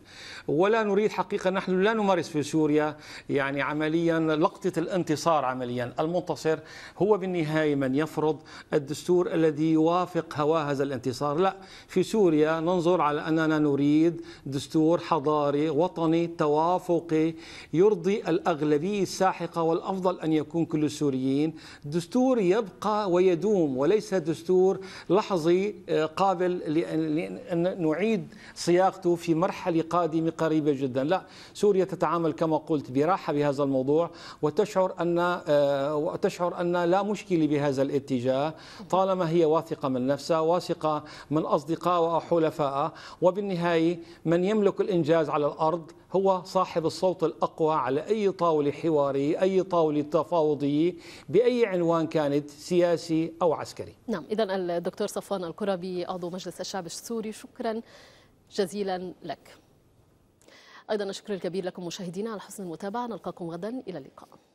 ولا نريد حقيقة نحن لا نمارس في سوريا يعني عمليا لقطة الانتصار عمليا المنتصر هو بالنهاية من يفرض الدستور الذي يوافق هواه هذا الانتصار لا في سوريا ننظر على أننا نريد دستور حضاري وطني توافقي يرضي الأغلبية الساحقة والأفضل أن يكون كل السوريين دستور يبقى وي ويدوم وليس دستور لحظي آه، قابل لأن نعيد صياغته في مرحلة قادمة قريبة جدا لا سوريا تتعامل كما قلت براحة بهذا الموضوع وتشعر أن آه، وتشعر أن لا مشكلة بهذا الاتجاه طالما هي واثقة من نفسها واثقة من أصدقائها وحلفائها وبالنهاية من يملك الإنجاز على الأرض هو صاحب الصوت الأقوى على أي طاولة حوارية أي طاولة تفاوضية بأي عنوان كانت سياسي أو عسكري نعم إذا الدكتور صفوان الكربي عضو مجلس الشعب السوري شكرا جزيلا لك أيضا الشكر الكبير لكم مشاهدينا على حسن المتابعة نلقاكم غدا إلى اللقاء